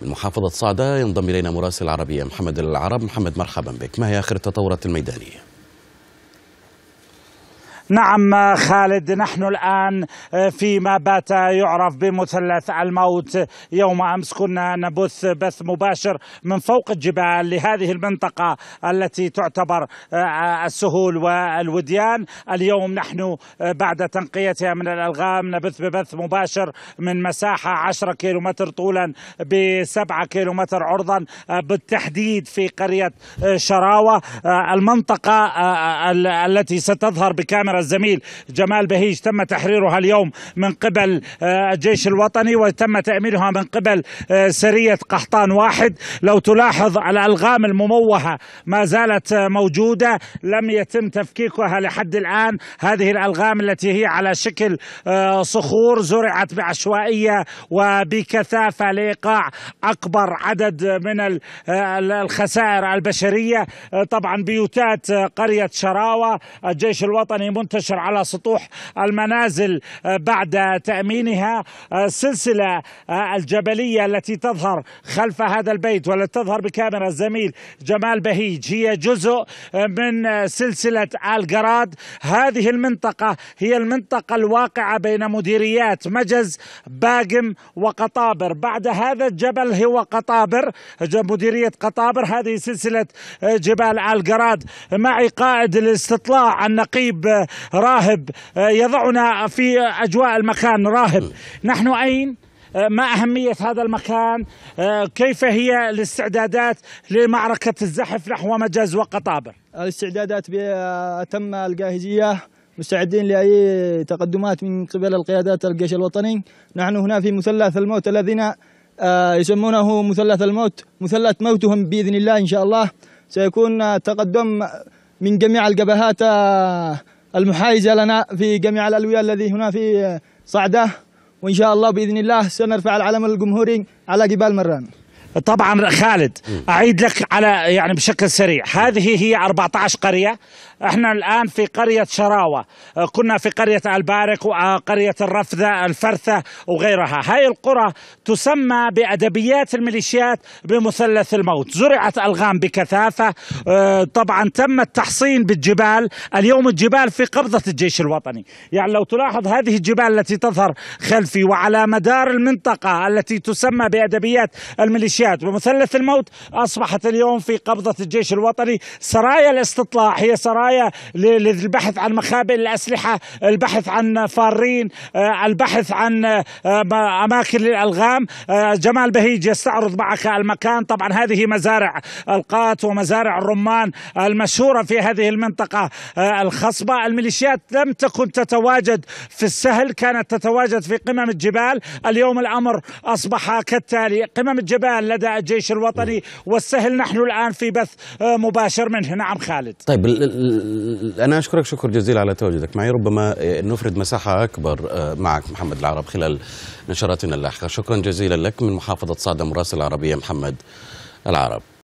من محافظة صعدة ينضم إلينا مراسل العربية محمد العرب محمد مرحبا بك ما هي آخر التطورات الميدانية؟ نعم خالد نحن الآن آه، فيما بات يعرف بمثلث الموت يوم أمس كنا نبث بث مباشر من فوق الجبال لهذه المنطقة التي تعتبر آه، السهول والوديان اليوم نحن آه، بعد تنقيتها من الألغام نبث ببث مباشر من مساحة 10 كيلومتر طولا بسبعة كيلومتر عرضا بالتحديد في قرية شراوة المنطقة التي ستظهر بكاميرا ذكر الزميل جمال بهيج تم تحريرها اليوم من قبل آه، الجيش الوطني وتم تأمينها من قبل آه، سرية قحطان واحد لو تلاحظ الألغام المموهة ما زالت آه، موجودة لم يتم تفكيكها لحد الآن هذه الألغام التي هي على شكل صخور زرعت بعشوائية وبكثافة لإيقاع أكبر عدد من الخسائر البشرية طبعا بيوتات قرية شراوة الجيش الوطني المنتشر على سطوح المنازل آه، بعد تأمينها السلسلة آه، آه، الجبلية التي تظهر خلف هذا البيت والتي تظهر بكاميرا الزميل جمال بهيج هي جزء من سلسلة الجراد هذه المنطقة هي المنطقة الواقعة بين مديريات مجز باقم وقطابر بعد هذا الجبل هو قطابر مديرية قطابر هذه سلسلة جبال الجراد معي قائد الاستطلاع النقيب راهب آه، يضعنا في أجواء المكان راهب نحن أين؟ آه، ما أهمية هذا المكان آه، كيف هي الاستعدادات لمعركة الزحف نحو مجز وقطابة الاستعدادات تم الجاهزية مستعدين لأي تقدمات من قبل القيادات الجيش الوطني نحن هنا في مثلث الموت الذين يسمونه مثلث الموت مثلث موتهم بإذن الله إن شاء الله سيكون تقدم من جميع الجبهات المحايزة لنا في جميع الألوية الذي هنا في صعدة وإن شاء الله بإذن الله سنرفع العلم الجمهوري على جبال مران طبعا خالد اعيد لك على يعني بشكل سريع هذه هي 14 قريه احنا الان في قريه شراوه آه، كنا في قريه البارك وقريه آه، الرفذه الفرثه وغيرها هاي القرى تسمى بادبيات الميليشيات بمثلث الموت زرعت الغام بكثافه آه، طبعا تم التحصين بالجبال اليوم الجبال في قبضه الجيش الوطني يعني لو تلاحظ هذه الجبال التي تظهر خلفي وعلى مدار المنطقه التي تسمى بادبيات الميليشيات بمثلث الموت اصبحت اليوم في قبضه الجيش الوطني سرايا الاستطلاع هي سرايا قضايا للبحث عن مخابئ الأسلحة البحث عن فارين آه، البحث عن آه، أماكن للألغام آه، جمال بهيج يستعرض معك المكان طبعا هذه مزارع القات ومزارع الرمان المشهورة في هذه المنطقة الخصبة الميليشيات لم تكن تتواجد في السهل كانت تتواجد في قمم الجبال اليوم الأمر أصبح كالتالي قمم الجبال لدى الجيش الوطني والسهل نحن الآن في بث مباشر منه نعم خالد طيب أنا أشكرك شكر جزيل على تواجدك معي ربما نفرد مساحة أكبر آه، معك محمد العرب خلال نشراتنا اللاحقة شكرا جزيلا لك من محافظة صعدة مراسل العربية محمد العرب